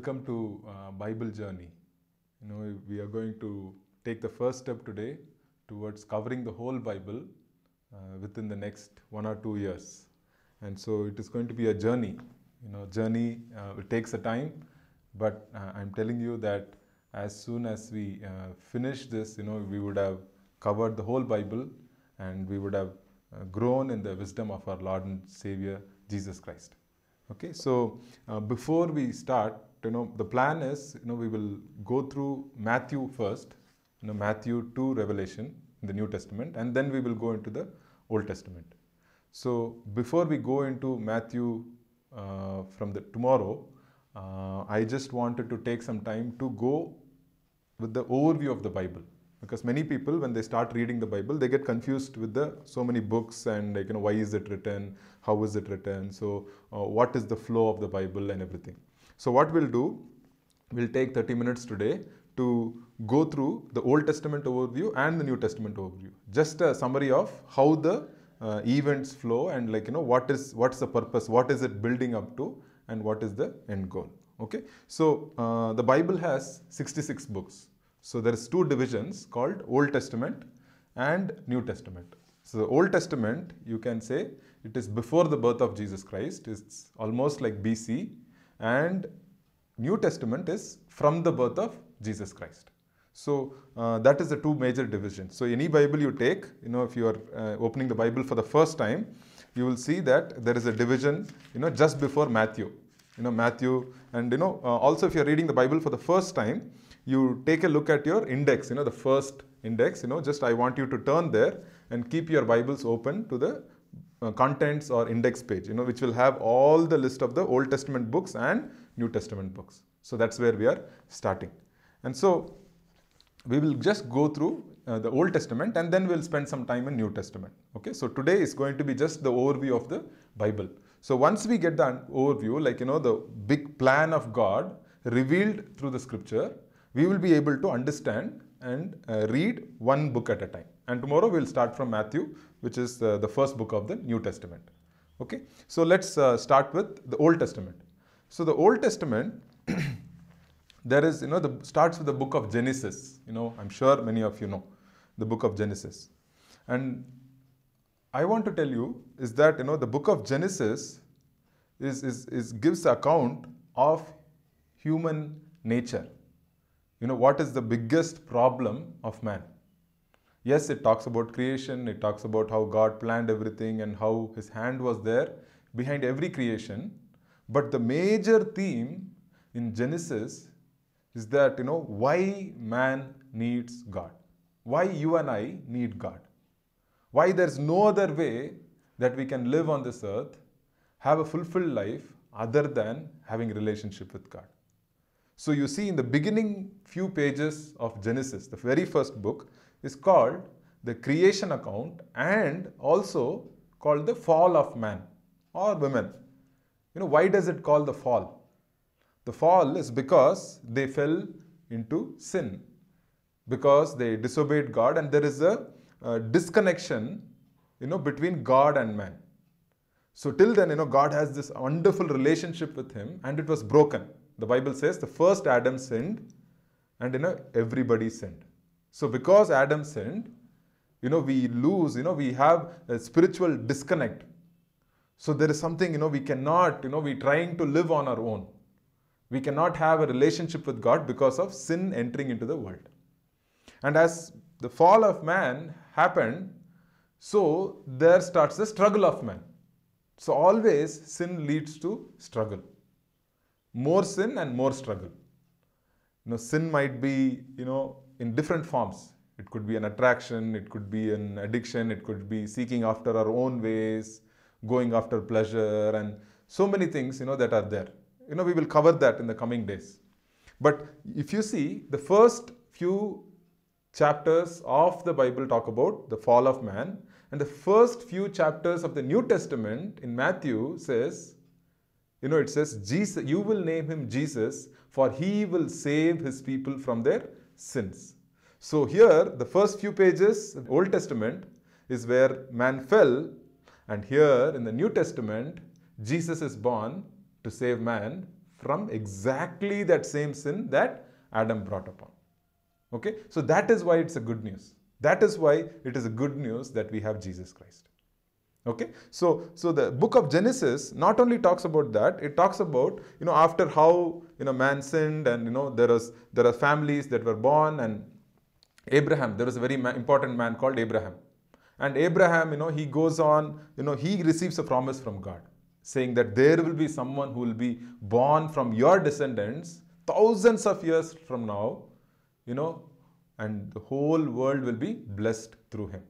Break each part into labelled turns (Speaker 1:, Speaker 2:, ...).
Speaker 1: welcome to uh, Bible Journey. You know, we are going to take the first step today towards covering the whole Bible uh, within the next one or two years. And so it is going to be a journey. You know, journey uh, it takes a time, but uh, I'm telling you that as soon as we uh, finish this, you know, we would have covered the whole Bible, and we would have uh, grown in the wisdom of our Lord and Savior Jesus Christ. Okay, so uh, before we start, you know, the plan is, you know, we will go through Matthew first, you know, Matthew to Revelation in the New Testament, and then we will go into the Old Testament. So before we go into Matthew uh, from the tomorrow, uh, I just wanted to take some time to go with the overview of the Bible because many people when they start reading the bible they get confused with the so many books and like you know why is it written how is it written so uh, what is the flow of the bible and everything so what we'll do, we'll take 30 minutes today to go through the Old Testament overview and the New Testament overview. Just a summary of how the uh, events flow and like you know what is what's the purpose, what is it building up to, and what is the end goal. Okay, so uh, the Bible has 66 books. So there is two divisions called Old Testament and New Testament. So the Old Testament, you can say, it is before the birth of Jesus Christ. It's almost like BC and New Testament is from the birth of Jesus Christ. So uh, that is the two major divisions. So any Bible you take, you know, if you are uh, opening the Bible for the first time, you will see that there is a division, you know, just before Matthew. You know, Matthew, and you know, uh, also if you are reading the Bible for the first time, you take a look at your index, you know, the first index, you know, just I want you to turn there and keep your Bibles open to the uh, contents or index page, you know, which will have all the list of the Old Testament books and New Testament books. So that's where we are starting. And so we will just go through uh, the Old Testament and then we'll spend some time in New Testament. Okay, so today is going to be just the overview of the Bible. So once we get the overview, like you know, the big plan of God revealed through the scripture, we will be able to understand and uh, read one book at a time. And tomorrow we'll start from Matthew, which is uh, the first book of the New Testament. Okay, so let's uh, start with the Old Testament. So the Old Testament, there is, you know, the starts with the book of Genesis. You know, I'm sure many of you know the book of Genesis. And I want to tell you is that, you know, the book of Genesis is, is, is gives account of human nature. You know, what is the biggest problem of man? Yes, it talks about creation, it talks about how God planned everything and how His hand was there behind every creation. But the major theme in Genesis is that, you know, why man needs God. Why you and I need God. Why there's no other way that we can live on this earth, have a fulfilled life other than having relationship with God. So you see in the beginning few pages of Genesis, the very first book, is called the creation account and also called the fall of man or women. You know, why does it call the fall? The fall is because they fell into sin, because they disobeyed God and there is a, a disconnection, you know, between God and man. So till then, you know, God has this wonderful relationship with him and it was broken. The Bible says the first Adam sinned and, you know, everybody sinned. So because Adam sinned, you know, we lose, you know, we have a spiritual disconnect. So there is something, you know, we cannot, you know, we're trying to live on our own. We cannot have a relationship with God because of sin entering into the world. And as the fall of man happened, so there starts the struggle of man. So always sin leads to struggle. More sin and more struggle. You know, sin might be, you know, in different forms. It could be an attraction, it could be an addiction, it could be seeking after our own ways, going after pleasure, and so many things you know that are there. You know, we will cover that in the coming days. But if you see, the first few chapters of the Bible talk about the fall of man, and the first few chapters of the New Testament in Matthew says, you know, it says, Jesus, you will name him Jesus, for he will save his people from their sins. So here the first few pages in Old Testament is where man fell and here in the New Testament Jesus is born to save man from exactly that same sin that Adam brought upon. Okay? So that is why it's a good news. That is why it is a good news that we have Jesus Christ okay so so the book of genesis not only talks about that it talks about you know after how you know man sinned and you know there was there are families that were born and abraham there was a very ma important man called abraham and abraham you know he goes on you know he receives a promise from god saying that there will be someone who will be born from your descendants thousands of years from now you know and the whole world will be blessed through him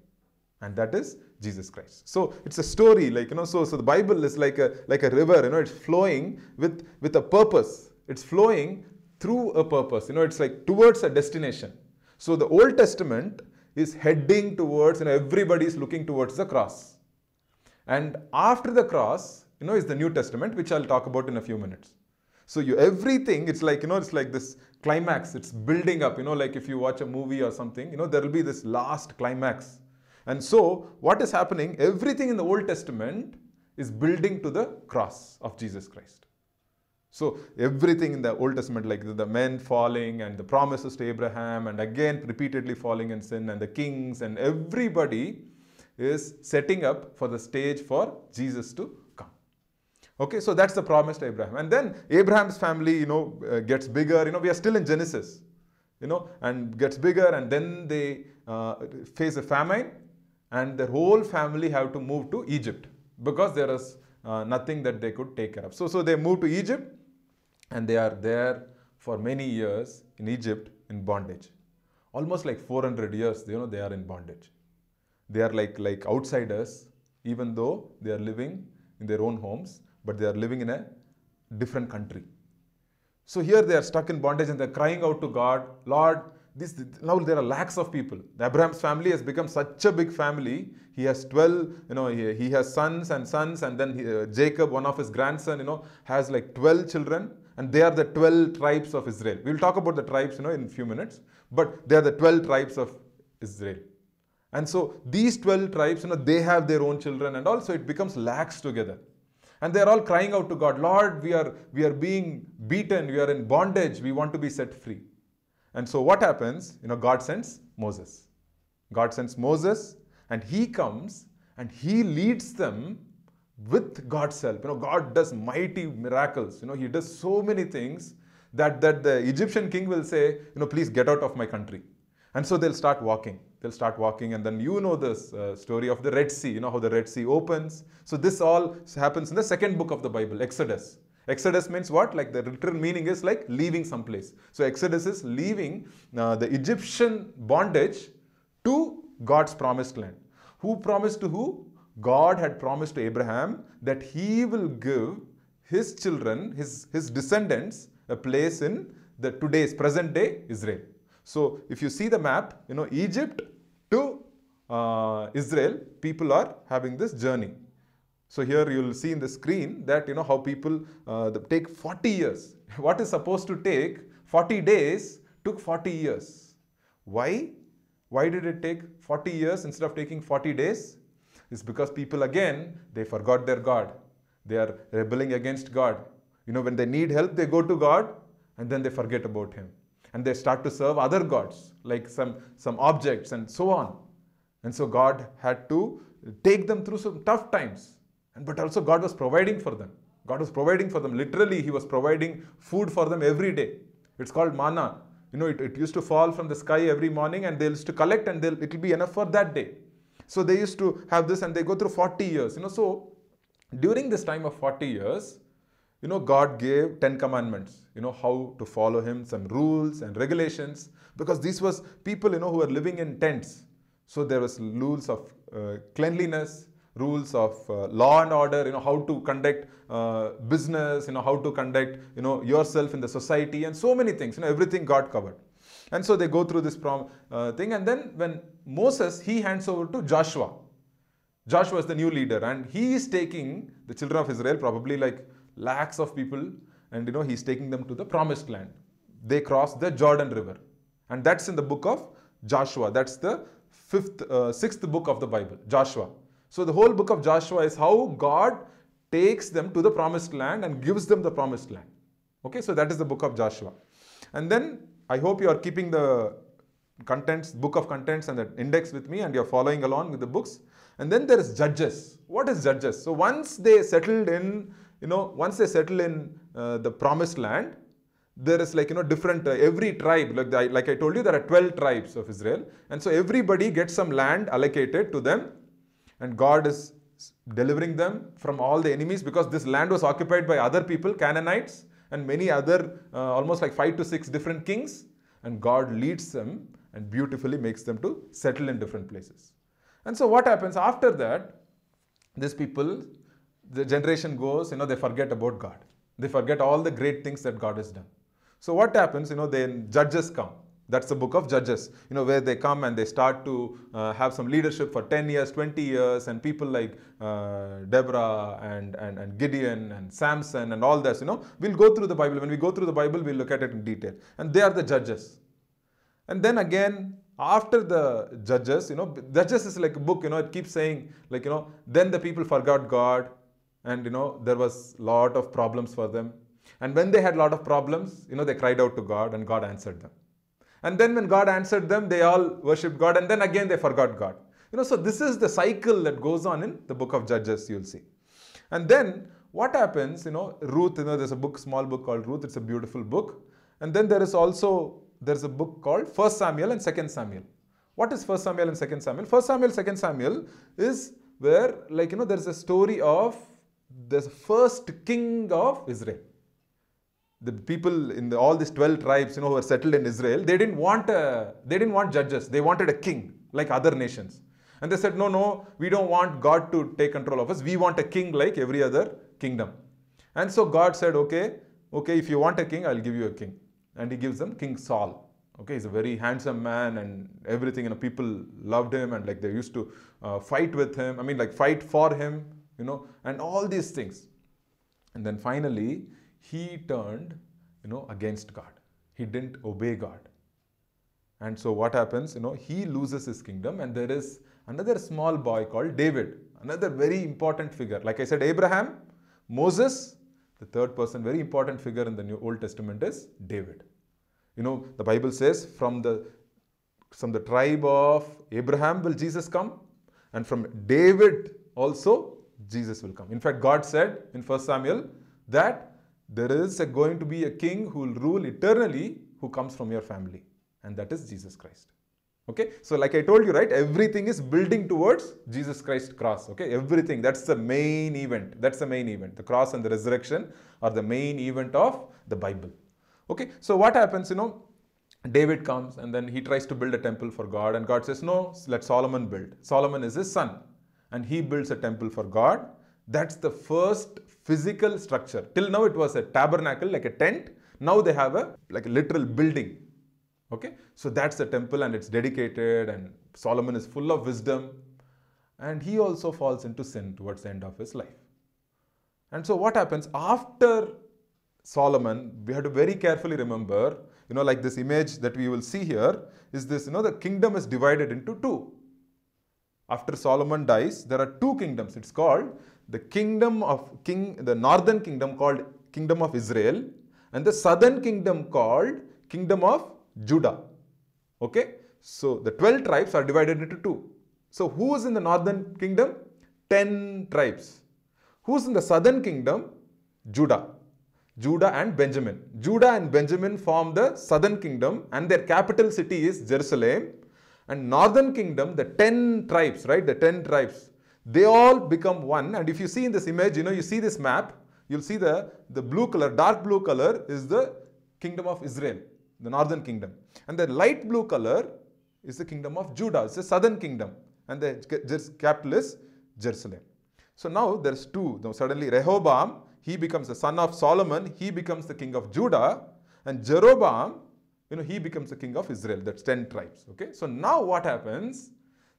Speaker 1: and that is Jesus Christ. So it's a story, like you know. So, so the Bible is like a like a river, you know. It's flowing with with a purpose. It's flowing through a purpose. You know, it's like towards a destination. So the Old Testament is heading towards, you know, everybody is looking towards the cross. And after the cross, you know, is the New Testament, which I'll talk about in a few minutes. So you everything, it's like, you know, it's like this climax, it's building up, you know, like if you watch a movie or something, you know, there will be this last climax and so, what is happening? Everything in the Old Testament is building to the cross of Jesus Christ. So, everything in the Old Testament, like the, men falling and the promises to Abraham, and again repeatedly falling in sin, and the kings, and everybody is setting up for the stage for Jesus to come. Okay, so that's the promise to Abraham. And then Abraham's family, you know, uh, gets bigger. You know, we are still in Genesis, you know, and gets bigger, and then they uh, face a famine and their whole family have to move to Egypt because there is uh, nothing that they could take care of. So, so they move to Egypt and they are there for many years in Egypt in bondage. Almost like 400 years, you know, they are in bondage. They are like, like outsiders, even though they are living in their own homes, but they are living in a different country. So here they are stuck in bondage and they're crying out to God, Lord, this now there are lakhs of people. The Abraham's family has become such a big family. He has 12, you know, he, he has sons and sons, and then he, uh, Jacob, one of his grandson, you know, has like 12 children, and they are the 12 tribes of Israel. We'll talk about the tribes, you know, in a few minutes, but they are the 12 tribes of Israel. And so these 12 tribes, you know, they have their own children, and also it becomes lakhs together and they are all crying out to god lord we are we are being beaten we are in bondage we want to be set free and so what happens? You know, God sends Moses. God sends Moses and he comes and he leads them with God's help. You know, God does mighty miracles. You know, he does so many things that, that the Egyptian king will say, you know, please get out of my country. And so they'll start walking. They'll start walking, and then you know this uh, story of the Red Sea, you know how the Red Sea opens. So, this all happens in the second book of the Bible, Exodus. Exodus means what? Like the literal meaning is like leaving someplace. So Exodus is leaving uh, the Egyptian bondage to God's promised land. Who promised to who? God had promised to Abraham that he will give his children, his, his descendants, a place in the today's present day Israel. So if you see the map, you know Egypt to uh, Israel, people are having this journey. So here you will see in the screen that you know how people uh, take 40 years. What is supposed to take 40 days took 40 years. Why? Why did it take 40 years instead of taking 40 days? It's because people again, they forgot their God. They are rebelling against God. You know, when they need help, they go to God and then they forget about Him. And they start to serve other gods, like some, some objects and so on. And so God had to take them through some tough times but also God was providing for them. God was providing for them. Literally, He was providing food for them every day. It's called manna. You know, it, it used to fall from the sky every morning and they used to collect and it will be enough for that day. So they used to have this and they go through 40 years. You know, so during this time of 40 years, you know, God gave 10 commandments, you know, how to follow Him, some rules and regulations, because these was people, you know, who were living in tents. So there was rules of uh, cleanliness, rules of uh, law and order you know how to conduct uh, business you know how to conduct you know yourself in the society and so many things you know everything got covered and so they go through this prom, uh, thing and then when moses he hands over to joshua joshua is the new leader and he is taking the children of israel probably like lakhs of people and you know he's taking them to the promised land they cross the jordan river and that's in the book of joshua that's the fifth uh, sixth book of the bible joshua so the whole book of Joshua is how God takes them to the promised land and gives them the promised land. Okay, so that is the book of Joshua. And then I hope you are keeping the contents, book of contents and the index with me and you're following along with the books. And then there is Judges. What is Judges? So once they settled in, you know, once they settle in uh, the promised land, there is like, you know, different, uh, every tribe, like, the, like I told you, there are 12 tribes of Israel. And so everybody gets some land allocated to them and God is delivering them from all the enemies because this land was occupied by other people, Canaanites, and many other, uh, almost like five to six different kings. And God leads them and beautifully makes them to settle in different places. And so, what happens after that? These people, the generation goes, you know, they forget about God. They forget all the great things that God has done. So, what happens? You know, then judges come that's the book of Judges, you know, where they come and they start to uh, have some leadership for 10 years, 20 years, and people like uh, Deborah and, and, and Gideon and Samson and all this, you know. We'll go through the Bible. When we go through the Bible, we'll look at it in detail. And they are the judges. And then again, after the judges, you know, judges is like a book, you know, it keeps saying, like, you know, then the people forgot God, and you know there was lot of problems for them and when they had lot of problems you know they cried out to god and god answered them and then when God answered them, they all worshipped God and then again they forgot God. You know, so this is the cycle that goes on in the book of Judges, you'll see. And then what happens, you know, Ruth, you know, there's a book, small book called Ruth, it's a beautiful book. And then there is also, there's a book called First Samuel and Second Samuel. What is First Samuel and Second Samuel? First Samuel, Second Samuel is where, like, you know, there's a story of the first king of Israel the people in the, all these 12 tribes you know who were settled in israel they didn't want a, they didn't want judges they wanted a king like other nations and they said no no we don't want god to take control of us we want a king like every other kingdom and so god said okay okay if you want a king i'll give you a king and he gives them king saul okay he's a very handsome man and everything you know people loved him and like they used to uh, fight with him i mean like fight for him you know and all these things and then finally he turned, you know, against God. He didn't obey God. And so what happens? You know, he loses his kingdom and there is another small boy called David, another very important figure. Like I said, Abraham, Moses, the third person, very important figure in the New Old Testament is David. You know, the Bible says from the from the tribe of Abraham will Jesus come and from David also Jesus will come. In fact, God said in 1 Samuel that there is going to be a king who will rule eternally who comes from your family and that is jesus christ okay so like i told you right everything is building towards jesus christ cross okay everything that's the main event that's the main event the cross and the resurrection are the main event of the bible okay so what happens you know david comes and then he tries to build a temple for god and god says no let solomon build solomon is his son and he builds a temple for god that's the first physical structure. Till now it was a tabernacle like a tent. Now they have a like a literal building. Okay. So that's the temple and it's dedicated and Solomon is full of wisdom and he also falls into sin towards the end of his life. And so what happens after Solomon, we have to very carefully remember, you know, like this image that we will see here is this, you know, the kingdom is divided into two. After Solomon dies, there are two kingdoms. It's called the kingdom of king, the northern kingdom called kingdom of Israel and the southern kingdom called kingdom of Judah. Okay. So the 12 tribes are divided into two. So who is in the northern kingdom? 10 tribes. Who's in the southern kingdom? Judah. Judah and Benjamin. Judah and Benjamin form the southern kingdom and their capital city is Jerusalem. And northern kingdom, the 10 tribes, right? The 10 tribes they all become one. And if you see in this image, you know, you see this map, you'll see the, the blue color, dark blue color is the kingdom of Israel, the northern kingdom. And the light blue color is the kingdom of Judah, it's the southern kingdom. And the capital is Jerusalem. So now there's two. Now suddenly Rehoboam, he becomes the son of Solomon, he becomes the king of Judah. And Jeroboam, you know, he becomes the king of Israel. That's 10 tribes. Okay. So now what happens?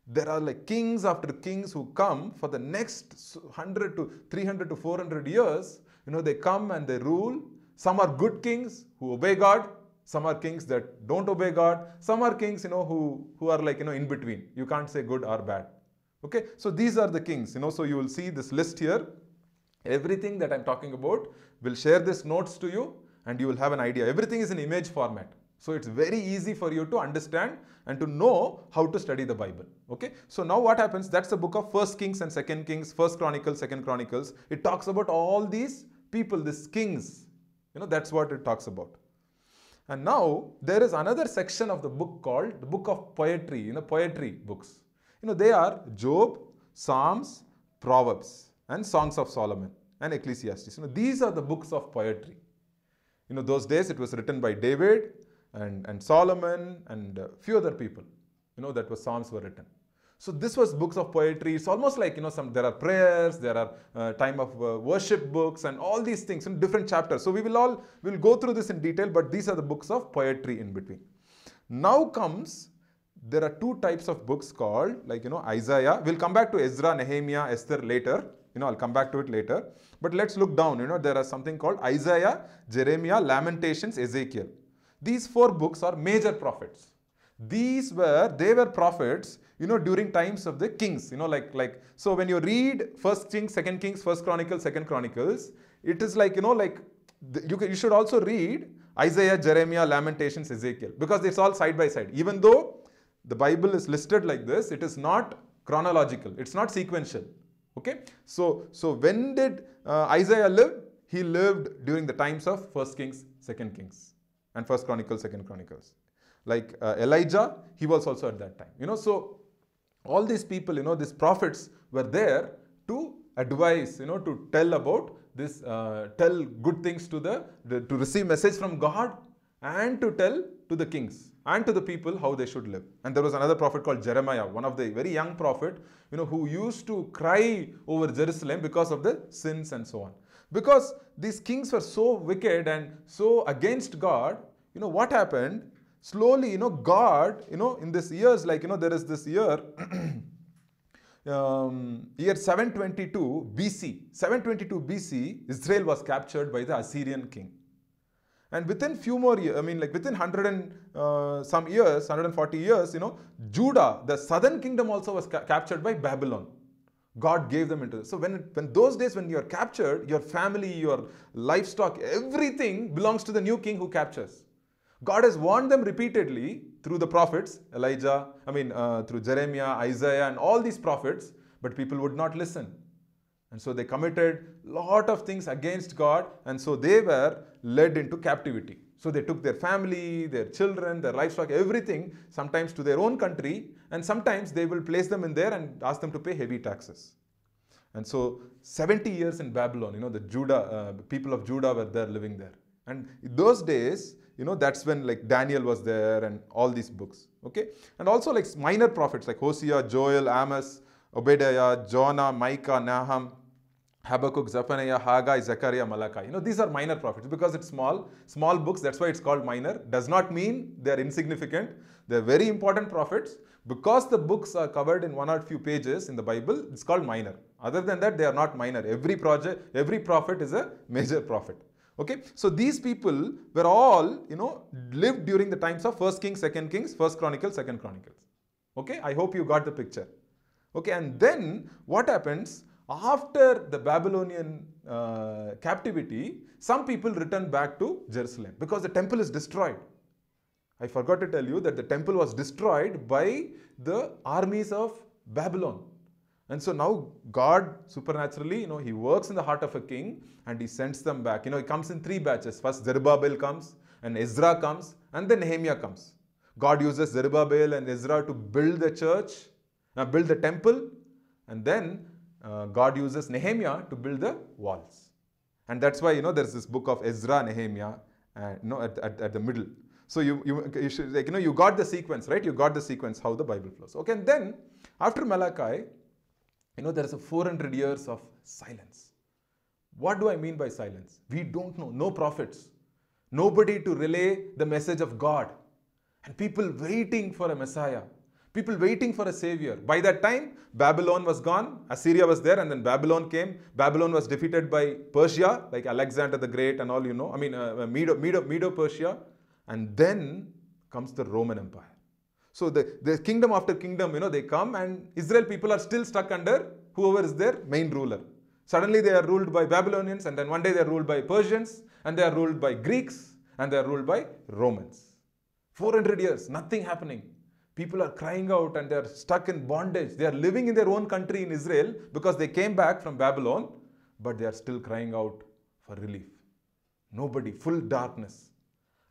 Speaker 1: there are like kings after kings who come for the next 100 to 300 to 400 years you know they come and they rule some are good kings who obey god some are kings that don't obey god some are kings you know who who are like you know in between you can't say good or bad okay so these are the kings you know so you will see this list here everything that i'm talking about will share this notes to you and you will have an idea everything is in image format so it's very easy for you to understand and to know how to study the Bible. Okay. So now what happens? That's the book of First Kings and Second Kings, First Chronicles, Second Chronicles. It talks about all these people, these kings. You know, that's what it talks about. And now there is another section of the book called the book of poetry, you know, poetry books. You know, they are Job, Psalms, Proverbs, and Songs of Solomon and Ecclesiastes. You know, these are the books of poetry. You know, those days it was written by David, and, and Solomon and a few other people, you know, that was Psalms were written. So this was books of poetry. It's almost like, you know, some there are prayers, there are uh, time of uh, worship books and all these things in different chapters. So we will all, we will go through this in detail, but these are the books of poetry in between. Now comes, there are two types of books called like, you know, Isaiah. We'll come back to Ezra, Nehemiah, Esther later. You know, I'll come back to it later. But let's look down. You know, there are something called Isaiah, Jeremiah, Lamentations, Ezekiel. These four books are major prophets. These were, they were prophets, you know, during times of the kings, you know, like, like, so when you read First Kings, Second Kings, First Chronicles, Second Chronicles, it is like, you know, like, you, you should also read Isaiah, Jeremiah, Lamentations, Ezekiel, because it's all side by side. Even though the Bible is listed like this, it is not chronological, it's not sequential. Okay, so so when did uh, Isaiah live? He lived during the times of First Kings, Second Kings and First Chronicles, Second Chronicles. Like uh, Elijah, he was also at that time. You know, so all these people, you know, these prophets were there to advise, you know, to tell about this, uh, tell good things to the, the, to receive message from God and to tell to the kings and to the people how they should live. And there was another prophet called Jeremiah, one of the very young prophet, you know, who used to cry over Jerusalem because of the sins and so on. Because these kings were so wicked and so against God, you know, what happened? Slowly, you know, God, you know, in this years, like, you know, there is this year, um, year 722 BC. 722 BC, Israel was captured by the Assyrian king. And within few more years, I mean like within 100 and uh, some years, 140 years, you know, Judah, the southern kingdom also was ca captured by Babylon. God gave them into this. So when, when those days when you're captured, your family, your livestock, everything belongs to the new king who captures. God has warned them repeatedly through the prophets, Elijah, I mean, uh, through Jeremiah, Isaiah, and all these prophets, but people would not listen. And so they committed lot of things against God, and so they were led into captivity. So they took their family, their children, their livestock, everything, sometimes to their own country, and sometimes they will place them in there and ask them to pay heavy taxes. And so 70 years in Babylon, you know, the Judah, uh, people of Judah were there living there. And those days, you know, that's when like Daniel was there and all these books, okay? And also like minor prophets like Hosea, Joel, Amos, Obadiah, Jonah, Micah, Nahum, Habakkuk, Zephaniah, Haggai, Zechariah, Malachi. You know, these are minor prophets because it's small, small books. That's why it's called minor. Does not mean they're insignificant. They're very important prophets. Because the books are covered in one or few pages in the Bible, it's called minor. Other than that, they are not minor. Every project, every prophet is a major prophet. Okay, so these people were all, you know, lived during the times of First Kings, Second Kings, First Chronicles, Second Chronicles. Okay, I hope you got the picture. Okay, and then what happens? after the Babylonian uh, captivity, some people return back to Jerusalem because the temple is destroyed. I forgot to tell you that the temple was destroyed by the armies of Babylon. And so now God supernaturally, you know, he works in the heart of a king and he sends them back. You know, he comes in three batches. First Zerubbabel comes and Ezra comes and then Nehemiah comes. God uses Zerubbabel and Ezra to build the church, uh, build the temple and then uh, God uses Nehemiah to build the walls. And that's why, you know, there's this book of Ezra, Nehemiah, uh, you know, at, at, at the middle. So you, you, you should, like, you know, you got the sequence, right? You got the sequence, how the Bible flows. Okay, and then after Malachi, you know, there's a 400 years of silence. What do I mean by silence? We don't know. No prophets. Nobody to relay the message of God. And people waiting for a Messiah. People waiting for a savior. By that time, Babylon was gone, Assyria was there, and then Babylon came. Babylon was defeated by Persia, like Alexander the Great and all you know. I mean, uh, uh, Medo, Medo, Medo Persia. And then comes the Roman Empire. So the, the kingdom after kingdom, you know, they come and Israel people are still stuck under whoever is their main ruler. Suddenly they are ruled by Babylonians and then one day they are ruled by Persians and they are ruled by Greeks and they are ruled by Romans. 400 years, nothing happening people are crying out and they're stuck in bondage. They are living in their own country in Israel because they came back from Babylon, but they are still crying out for relief. Nobody, full darkness.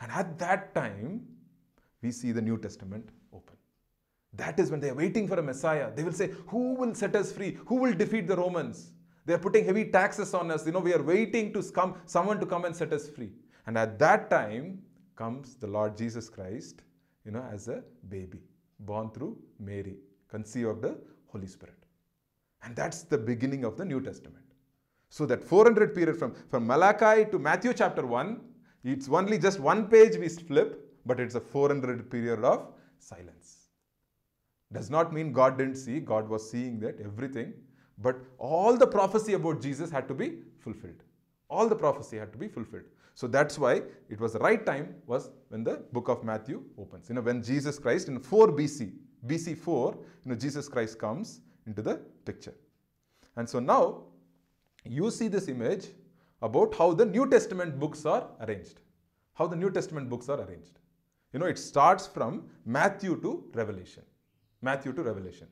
Speaker 1: And at that time, we see the New Testament open. That is when they are waiting for a Messiah. They will say, Who will set us free? Who will defeat the Romans? They are putting heavy taxes on us. You know, we are waiting to come, someone to come and set us free. And at that time comes the Lord Jesus Christ, you know, as a baby born through Mary, conceived of the Holy Spirit. And that's the beginning of the New Testament. So that 400 period from, from Malachi to Matthew chapter 1, it's only just one page we flip, but it's a 400 period of silence. Does not mean God didn't see, God was seeing that, everything. But all the prophecy about Jesus had to be fulfilled. All the prophecy had to be fulfilled. So that's why it was the right time was when the book of Matthew opens. You know, when Jesus Christ in 4 BC, BC 4, you know, Jesus Christ comes into the picture. And so now you see this image about how the New Testament books are arranged. How the New Testament books are arranged. You know, it starts from Matthew to Revelation. Matthew to Revelation.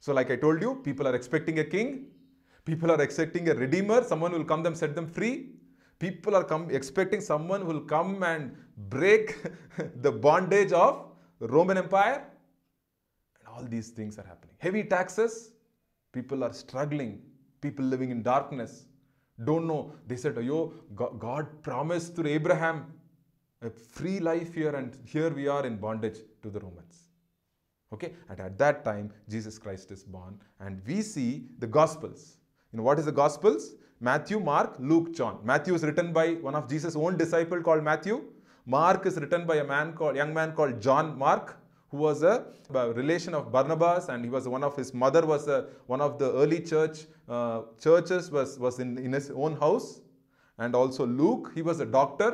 Speaker 1: So like I told you, people are expecting a king. People are expecting a redeemer, someone will come them, set them free people are come, expecting someone who will come and break the bondage of Roman Empire. And all these things are happening. Heavy taxes, people are struggling, people living in darkness, don't know. They said, Yo, God promised through Abraham a free life here, and here we are in bondage to the Romans. Okay, and at that time, Jesus Christ is born, and we see the Gospels. You know, what is the Gospels? Matthew, Mark, Luke, John. Matthew is written by one of Jesus' own disciple called Matthew. Mark is written by a man called, young man called John Mark, who was a, a relation of Barnabas, and he was one of his mother was a, one of the early church uh, churches was was in, in his own house, and also Luke, he was a doctor.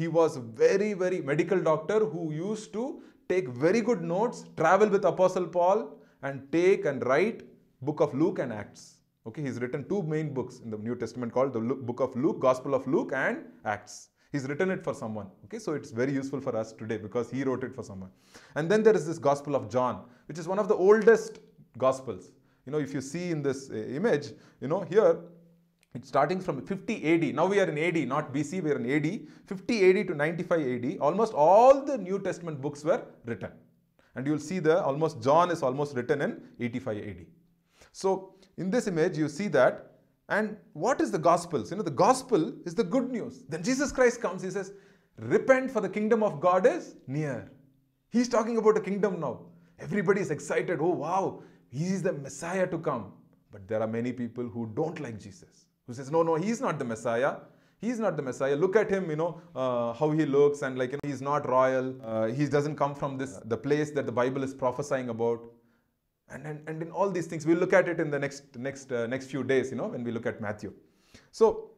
Speaker 1: He was very very medical doctor who used to take very good notes, travel with Apostle Paul, and take and write book of Luke and Acts. Okay, he's written two main books in the New Testament called the Book of Luke, Gospel of Luke and Acts. He's written it for someone. Okay, so it's very useful for us today because he wrote it for someone. And then there is this Gospel of John, which is one of the oldest Gospels. You know, if you see in this uh, image, you know, here it's starting from 50 AD. Now we are in AD, not BC, we are in AD. 50 AD to 95 AD, almost all the New Testament books were written. And you'll see the almost John is almost written in 85 AD. So in this image, you see that. And what is the Gospels? You know, the Gospel is the good news. Then Jesus Christ comes, he says, repent for the kingdom of God is near. He's talking about a kingdom now. Everybody is excited. Oh, wow, he is the Messiah to come. But there are many people who don't like Jesus, who says, no, no, he's not the Messiah. He's not the Messiah. Look at him, you know, uh, how he looks and like, you know, he's not royal. Uh, he doesn't come from this, the place that the Bible is prophesying about. And, and, and in all these things, we'll look at it in the next, next, uh, next few days, you know, when we look at Matthew. So,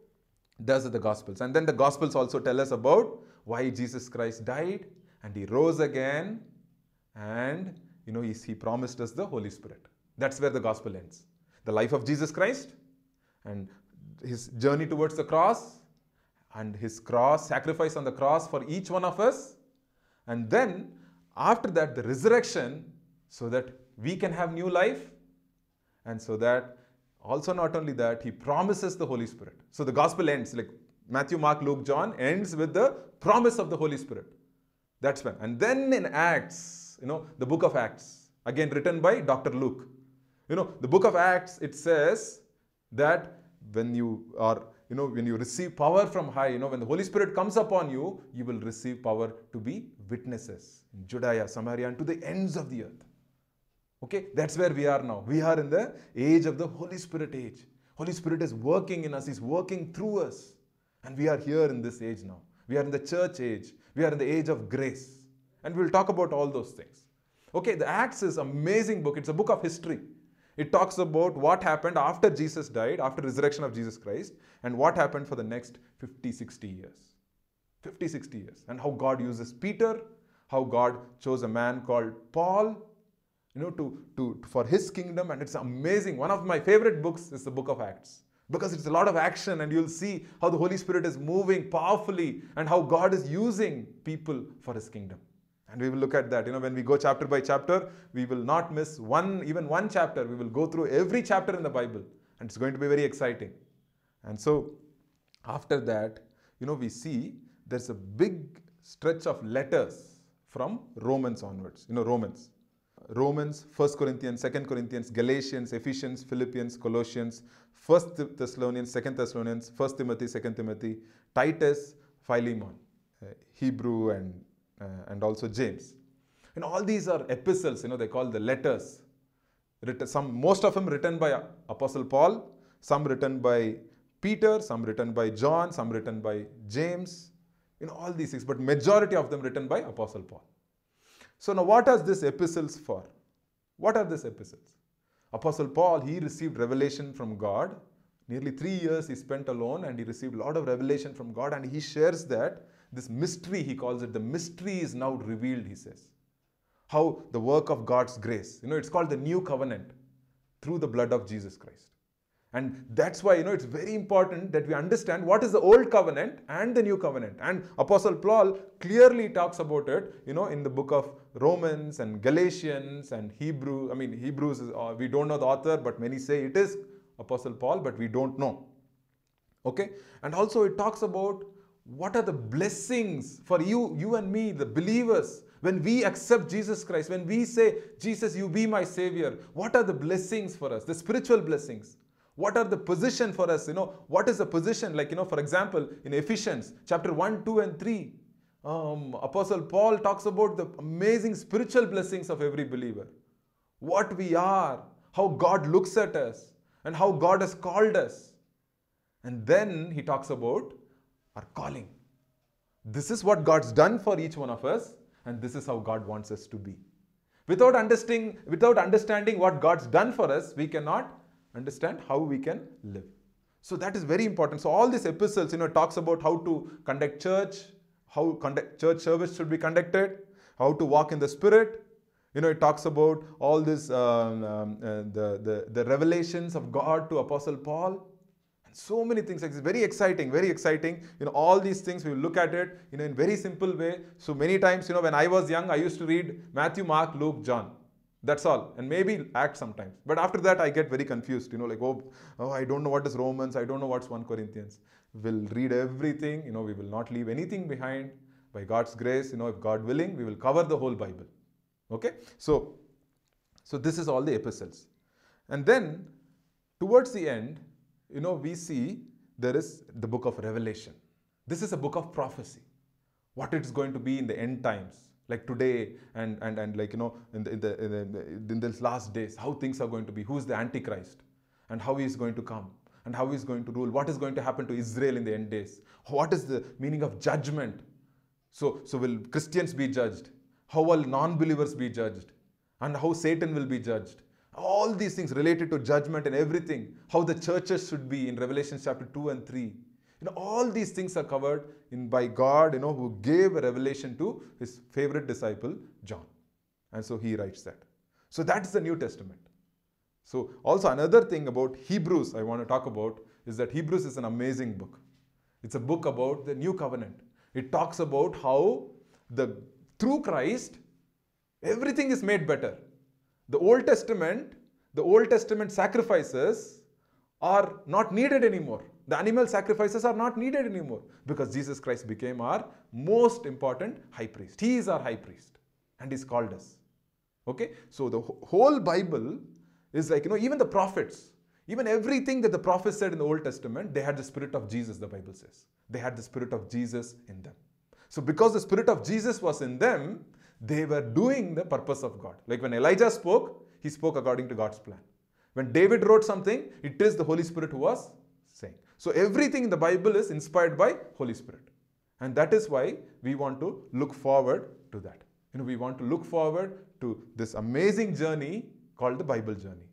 Speaker 1: those are the Gospels. And then the Gospels also tell us about why Jesus Christ died and he rose again and, you know, he, he promised us the Holy Spirit. That's where the Gospel ends. The life of Jesus Christ and his journey towards the cross and his cross, sacrifice on the cross for each one of us. And then after that, the resurrection so that we can have new life. And so that, also not only that, he promises the Holy Spirit. So the gospel ends like Matthew, Mark, Luke, John ends with the promise of the Holy Spirit. That's when. And then in Acts, you know, the book of Acts, again written by Dr. Luke. You know, the book of Acts, it says that when you are you know, when you receive power from high, you know, when the Holy Spirit comes upon you, you will receive power to be witnesses in Judea, Samaria, and to the ends of the earth. Okay, that's where we are now. We are in the age of the Holy Spirit age. Holy Spirit is working in us, He's working through us. And we are here in this age now. We are in the church age. We are in the age of grace. And we'll talk about all those things. Okay, the Acts is amazing book. It's a book of history. It talks about what happened after Jesus died, after resurrection of Jesus Christ, and what happened for the next 50, 60 years. 50, 60 years. And how God uses Peter, how God chose a man called Paul, you know, to, to, for his kingdom. And it's amazing. One of my favorite books is the book of Acts because it's a lot of action and you'll see how the Holy Spirit is moving powerfully and how God is using people for his kingdom. And we will look at that. You know, when we go chapter by chapter, we will not miss one, even one chapter. We will go through every chapter in the Bible and it's going to be very exciting. And so after that, you know, we see there's a big stretch of letters from Romans onwards, you know, Romans. Romans, 1 Corinthians, 2 Corinthians, Galatians, Ephesians, Philippians, Colossians, 1 Thessalonians, 2 Thessalonians, 1 Timothy, 2 Timothy, Titus, Philemon, uh, Hebrew, and, uh, and also James. And all these are epistles, you know, they call the letters. some, most of them written by Apostle Paul, some written by Peter, some written by John, some written by James, you know, all these things, but majority of them written by Apostle Paul. So now what are these epistles for? What are these epistles? Apostle Paul, he received revelation from God. Nearly three years he spent alone and he received a lot of revelation from God and he shares that this mystery, he calls it, the mystery is now revealed, he says. How the work of God's grace, you know, it's called the new covenant through the blood of Jesus Christ. And that's why, you know, it's very important that we understand what is the old covenant and the new covenant. And Apostle Paul clearly talks about it, you know, in the book of Romans and Galatians and Hebrew. I mean, Hebrews, is, uh, we don't know the author, but many say it is Apostle Paul, but we don't know. Okay. And also it talks about what are the blessings for you, you and me, the believers, when we accept Jesus Christ, when we say, Jesus, you be my Savior, what are the blessings for us, the spiritual blessings? what are the position for us you know what is the position like you know for example in ephesians chapter 1 2 and 3 um, apostle paul talks about the amazing spiritual blessings of every believer what we are how god looks at us and how god has called us and then he talks about our calling this is what god's done for each one of us and this is how god wants us to be without understanding without understanding what god's done for us we cannot understand how we can live. So that is very important. So all these epistles, you know, talks about how to conduct church, how conduct church service should be conducted, how to walk in the spirit. You know, it talks about all this, um, um, uh, the, the, the revelations of God to Apostle Paul. And so many things. It's very exciting, very exciting. You know, all these things, we look at it, you know, in very simple way. So many times, you know, when I was young, I used to read Matthew, Mark, Luke, John. That's all. And maybe act sometimes. But after that, I get very confused. You know, like, oh, oh, I don't know what is Romans. I don't know what's 1 Corinthians. We'll read everything. You know, we will not leave anything behind. By God's grace, you know, if God willing, we will cover the whole Bible. Okay? So, so this is all the epistles. And then, towards the end, you know, we see there is the book of Revelation. This is a book of prophecy. What it's going to be in the end times like today and, and, and like, you know, in, the, in, the, in, the, in the last days, how things are going to be, who's the Antichrist and how he is going to come and how he is going to rule, what is going to happen to Israel in the end days, what is the meaning of judgment. So, so will Christians be judged? How will non-believers be judged? And how Satan will be judged? All these things related to judgment and everything, how the churches should be in Revelation chapter 2 and 3. You know, all these things are covered in by God, you know, who gave a revelation to his favorite disciple, John. And so he writes that. So that is the New Testament. So also another thing about Hebrews I want to talk about is that Hebrews is an amazing book. It's a book about the new covenant. It talks about how the through Christ everything is made better. The Old Testament, the Old Testament sacrifices are not needed anymore. The animal sacrifices are not needed anymore because Jesus Christ became our most important high priest. He is our high priest and he's called us. Okay? So the whole Bible is like, you know, even the prophets, even everything that the prophets said in the Old Testament, they had the spirit of Jesus, the Bible says. They had the spirit of Jesus in them. So because the spirit of Jesus was in them, they were doing the purpose of God. Like when Elijah spoke, he spoke according to God's plan. When David wrote something, it is the Holy Spirit who was so everything in the Bible is inspired by Holy Spirit. And that is why we want to look forward to that. You know, we want to look forward to this amazing journey called the Bible journey.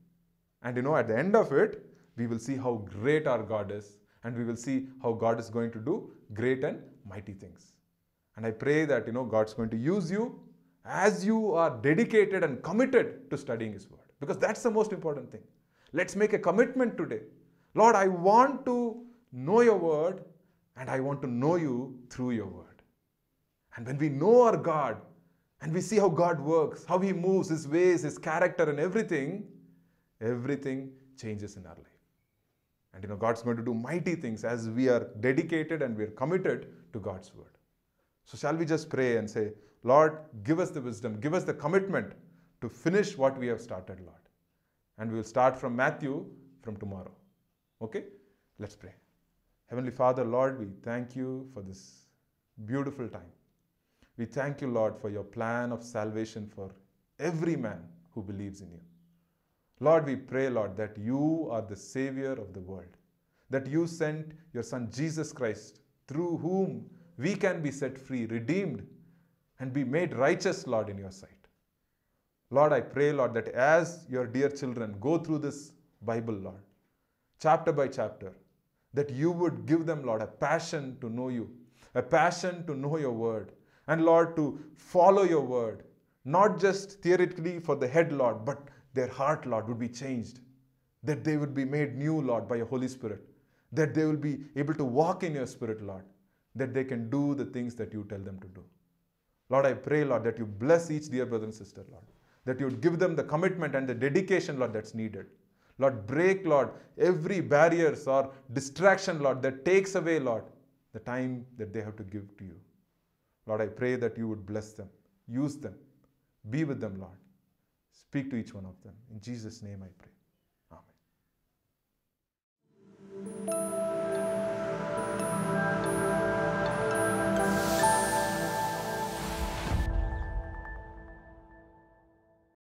Speaker 1: And you know, at the end of it, we will see how great our God is and we will see how God is going to do great and mighty things. And I pray that, you know, God's going to use you as you are dedicated and committed to studying His Word. Because that's the most important thing. Let's make a commitment today Lord, I want to know your word and I want to know you through your word. And when we know our God and we see how God works, how He moves, His ways, His character, and everything, everything changes in our life. And you know, God's going to do mighty things as we are dedicated and we are committed to God's word. So, shall we just pray and say, Lord, give us the wisdom, give us the commitment to finish what we have started, Lord. And we will start from Matthew from tomorrow. Okay? Let's pray. Heavenly Father, Lord, we thank you for this beautiful time. We thank you, Lord, for your plan of salvation for every man who believes in you. Lord, we pray, Lord, that you are the Savior of the world, that you sent your Son Jesus Christ, through whom we can be set free, redeemed, and be made righteous, Lord, in your sight. Lord, I pray, Lord, that as your dear children go through this Bible, Lord, chapter by chapter, that you would give them, Lord, a passion to know you, a passion to know your word, and Lord, to follow your word, not just theoretically for the head, Lord, but their heart, Lord, would be changed, that they would be made new, Lord, by your Holy Spirit, that they will be able to walk in your Spirit, Lord, that they can do the things that you tell them to do. Lord, I pray, Lord, that you bless each dear brother and sister, Lord, that you would give them the commitment and the dedication, Lord, that's needed Lord, break, Lord, every barriers or distraction, Lord, that takes away, Lord, the time that they have to give to you. Lord, I pray that you would bless them, use them, be with them, Lord. Speak to each one of them. In Jesus' name I pray. Amen.